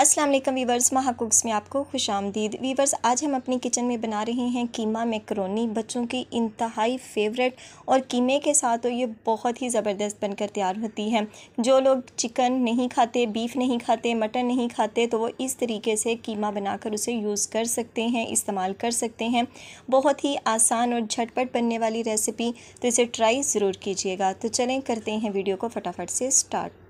अस्सलाम वालेकुम वीवर्स महा कुक्स में आपको खुश आमदीद वीवर्स आज हम अपनी किचन में बना रहे हैं कीमा मैक्रोनी बच्चों की इंतहाई फेवरेट और कीमे के साथ तो ये बहुत ही ज़बरदस्त बनकर तैयार होती है जो लोग चिकन नहीं खाते बीफ नहीं खाते मटन नहीं खाते तो वो इस तरीके से कीमा बनाकर उसे यूज़ कर सकते हैं इस्तेमाल कर सकते हैं बहुत ही आसान और झटपट बनने वाली रेसिपी तो इसे ट्राई ज़रूर कीजिएगा तो चलें करते हैं वीडियो को फटाफट से स्टार्ट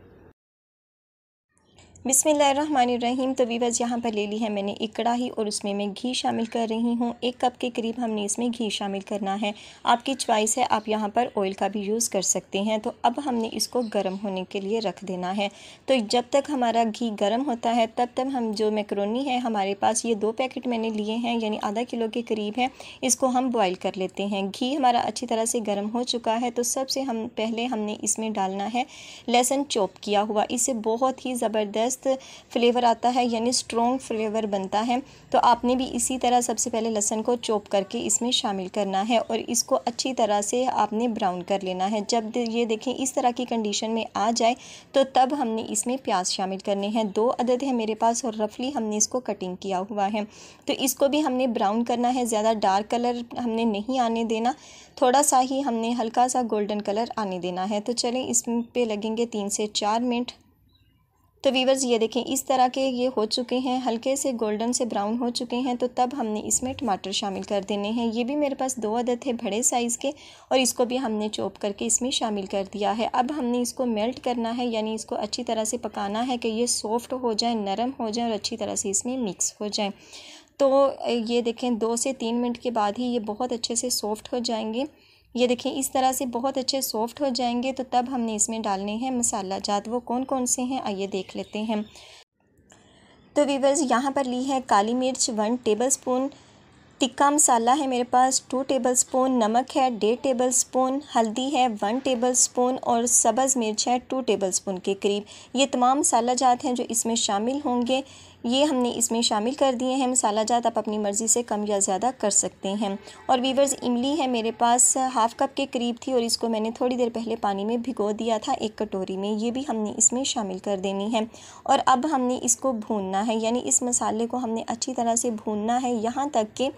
बिसमीम तो वीवर्स यहाँ पर ले ली है मैंने एक कढ़ाई और उसमें मैं घी शामिल कर रही हूँ एक कप के करीब हमने इसमें घी शामिल करना है आपकी च्वाइस है आप यहाँ पर ऑयल का भी यूज़ कर सकते हैं तो अब हमने इसको गर्म होने के लिए रख देना है तो जब तक हमारा घी गर्म होता है तब तक हम जो मैक्रोनी है हमारे पास ये दो पैकेट मैंने लिए हैं यानी आधा किलो के करीब है इसको हम बॉयल कर लेते हैं घी हमारा अच्छी तरह से गर्म हो चुका है तो सबसे हम पहले हमने इसमें डालना है लहसुन चॉप किया हुआ इसे बहुत ही ज़बरदस्त ज़बरदस्त फ्लेवर आता है यानी स्ट्रॉन्ग फ्लेवर बनता है तो आपने भी इसी तरह सबसे पहले लहसन को चॉप करके इसमें शामिल करना है और इसको अच्छी तरह से आपने ब्राउन कर लेना है जब ये देखें इस तरह की कंडीशन में आ जाए तो तब हमने इसमें प्याज शामिल करने हैं दो अदद है मेरे पास और रफली हमने इसको कटिंग किया हुआ है तो इसको भी हमने ब्राउन करना है ज़्यादा डार्क कलर हमने नहीं आने देना थोड़ा सा ही हमने हल्का सा गोल्डन कलर आने देना है तो चलें इस पे लगेंगे तीन से चार मिनट तो वीवर्स ये देखें इस तरह के ये हो चुके हैं हल्के से गोल्डन से ब्राउन हो चुके हैं तो तब हमने इसमें टमाटर शामिल कर देने हैं ये भी मेरे पास दो अदद थे बड़े साइज़ के और इसको भी हमने चोप करके इसमें शामिल कर दिया है अब हमने इसको मेल्ट करना है यानी इसको अच्छी तरह से पकाना है कि ये सॉफ्ट हो जाए नरम हो जाए और अच्छी तरह से इसमें मिक्स हो जाए तो ये देखें दो से तीन मिनट के बाद ही ये बहुत अच्छे से सॉफ्ट हो जाएंगे ये देखें इस तरह से बहुत अच्छे सॉफ्ट हो जाएंगे तो तब हमने इसमें डालने हैं मसाला जात वो कौन कौन से हैं आइए देख लेते हैं तो वीवर्स यहाँ पर ली है काली मिर्च one tablespoon tikka masala है मेरे पास टू टेबल स्पून नमक है डेढ़ टेबल स्पून हल्दी है वन टेबल स्पून और सब्ज़ मिर्च है टू टेबल स्पून के करीब ये तमाम मसाला जात हैं जो इसमें शामिल होंगे ये हमने इसमें शामिल कर दिए हैं मसाला जात आप अपनी मर्ज़ी से कम या ज़्यादा कर सकते हैं और वीवर्स इमली है मेरे पास हाफ़ कप के करीब थी और इसको मैंने थोड़ी देर पहले पानी में भिगो दिया था एक कटोरी में ये भी हमने इसमें शामिल कर देनी है और अब हमने इसको भूनना है यानी इस मसाले को हमने अच्छी तरह से भूनना है यहाँ तक कि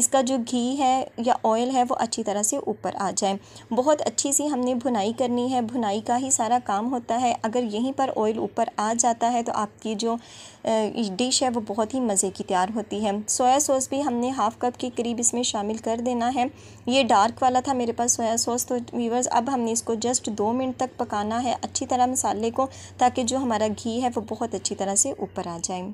इसका जो घी है या ऑयल है वो अच्छी तरह से ऊपर आ जाए बहुत अच्छी सी हमने भुनाई करनी है भुनाई का ही सारा काम होता है अगर यहीं पर ऑयल ऊपर आ जाता है तो आपकी जो डिश है वो बहुत ही मज़े की तैयार होती है सोया सॉस भी हमने हाफ़ कप के करीब इसमें शामिल कर देना है ये डार्क वाला था मेरे पास सोया सॉस तो वीवर्स अब हमने इसको जस्ट दो मिनट तक पकाना है अच्छी तरह मसाले को ताकि जो हमारा घी है वो बहुत अच्छी तरह से ऊपर आ जाए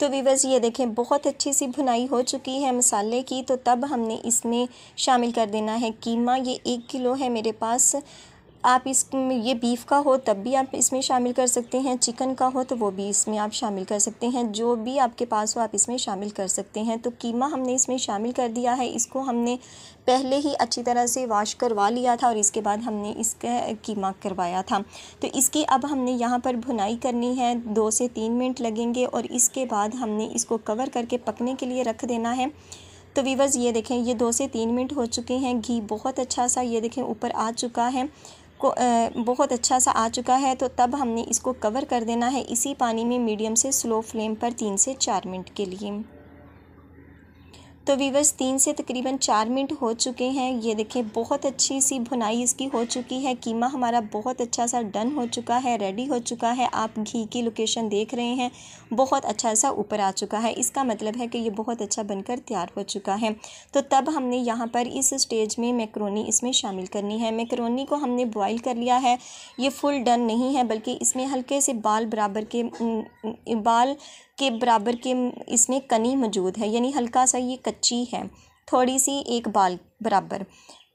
तो वीवर्स ये देखें बहुत अच्छी सी भुनाई हो चुकी है मसाले की तो तब हमने इसमें शामिल कर देना है कीमा ये एक किलो है मेरे पास आप इस ये बीफ़ का हो तब भी आप इसमें शामिल कर सकते हैं चिकन का हो तो वो भी इसमें आप शामिल कर सकते हैं जो भी आपके पास हो आप इसमें शामिल कर सकते हैं तो कीमा हमने इसमें शामिल कर दिया है इसको हमने पहले ही अच्छी तरह से वॉश करवा लिया था और इसके बाद हमने इसका कीमा करवाया था तो इसकी अब हमने यहाँ पर भुनाई करनी है दो से तीन मिनट लगेंगे और इसके बाद हमने इसको कवर करके पकने के लिए रख देना है तो वीवर्स ये देखें ये दो से तीन मिनट हो चुके हैं घी बहुत अच्छा सा ये देखें ऊपर आ चुका है को बहुत अच्छा सा आ चुका है तो तब हमने इसको कवर कर देना है इसी पानी में मीडियम से स्लो फ्लेम पर तीन से चार मिनट के लिए तो वीवर्स तीन से तकरीबन चार मिनट हो चुके हैं ये देखें बहुत अच्छी सी भुनाई इसकी हो चुकी है कीमा हमारा बहुत अच्छा सा डन हो चुका है रेडी हो चुका है आप घी की लोकेशन देख रहे हैं बहुत अच्छा सा ऊपर आ चुका है इसका मतलब है कि ये बहुत अच्छा बनकर तैयार हो चुका है तो तब हमने यहाँ पर इस स्टेज में मैक्रोनी इसमें शामिल करनी है मैक्रोनी को हमने बॉयल कर लिया है ये फुल डन नहीं है बल्कि इसमें हल्के से बाल बराबर के बाल के बराबर के इसमें कनी मौजूद है यानी हल्का सा ये कच्ची है थोड़ी सी एक बाल बराबर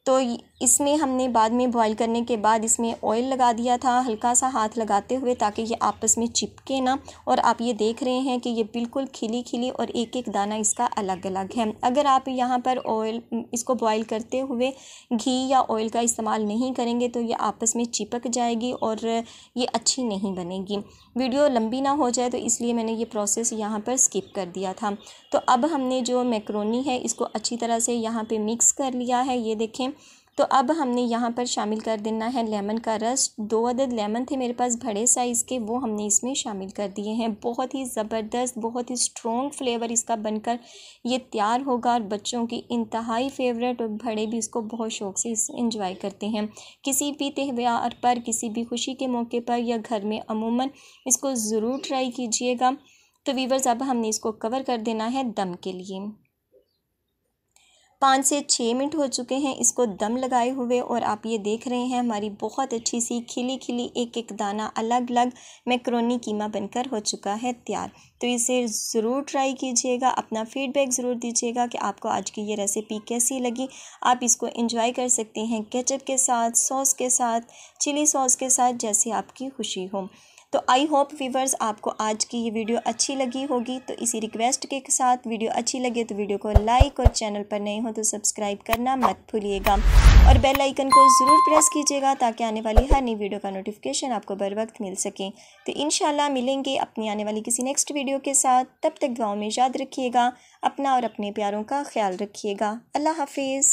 तो इसमें हमने बाद में बॉईल करने के बाद इसमें ऑयल लगा दिया था हल्का सा हाथ लगाते हुए ताकि ये आपस में चिपके ना और आप ये देख रहे हैं कि ये बिल्कुल खिली खिली और एक एक दाना इसका अलग अलग है अगर आप यहाँ पर ऑयल इसको बॉईल करते हुए घी या ऑयल का इस्तेमाल नहीं करेंगे तो ये आपस में चिपक जाएगी और ये अच्छी नहीं बनेगी वीडियो लंबी ना हो जाए तो इसलिए मैंने ये प्रोसेस यहाँ पर स्किप कर दिया था तो अब हमने जो मैक्रोनी है इसको अच्छी तरह से यहाँ पर मिक्स कर लिया है ये देखें तो अब हमने यहाँ पर शामिल कर देना है लेमन का रस दो अदद लेमन थे मेरे पास बड़े साइज़ के वो हमने इसमें शामिल कर दिए हैं बहुत ही ज़बरदस्त बहुत ही स्ट्रॉन्ग फ्लेवर इसका बनकर ये तैयार होगा और बच्चों की इंतहाई फेवरेट और बड़े भी इसको बहुत शौक से इंजॉय करते हैं किसी भी त्यौहार पर किसी भी खुशी के मौके पर या घर में अमूमन इसको ज़रूर ट्राई कीजिएगा तो वीवर्स अब हमने इसको कवर कर देना है दम के लिए पाँच से छः मिनट हो चुके हैं इसको दम लगाए हुए और आप ये देख रहे हैं हमारी बहुत अच्छी सी खिली खिली एक एक दाना अलग अलग मैक्रोनी कीमा बनकर हो चुका है तैयार तो इसे ज़रूर ट्राई कीजिएगा अपना फीडबैक ज़रूर दीजिएगा कि आपको आज की ये रेसिपी कैसी लगी आप इसको इंजॉय कर सकते हैं केचप के साथ सॉस के साथ चिली सॉस के साथ जैसे आपकी खुशी हो तो आई होप वीवर्स आपको आज की ये वीडियो अच्छी लगी होगी तो इसी रिक्वेस्ट के साथ वीडियो अच्छी लगे तो वीडियो को लाइक और चैनल पर नए हो तो सब्सक्राइब करना मत भूलिएगा और बेल आइकन को ज़रूर प्रेस कीजिएगा ताकि आने वाली हर नई वीडियो का नोटिफिकेशन आपको बर वक्त मिल सके तो इन मिलेंगे अपनी आने वाली किसी नेक्स्ट वीडियो के साथ तब तक दुआओं में याद रखिएगा अपना और अपने प्यारों का ख्याल रखिएगा अल्लाह हाफिज़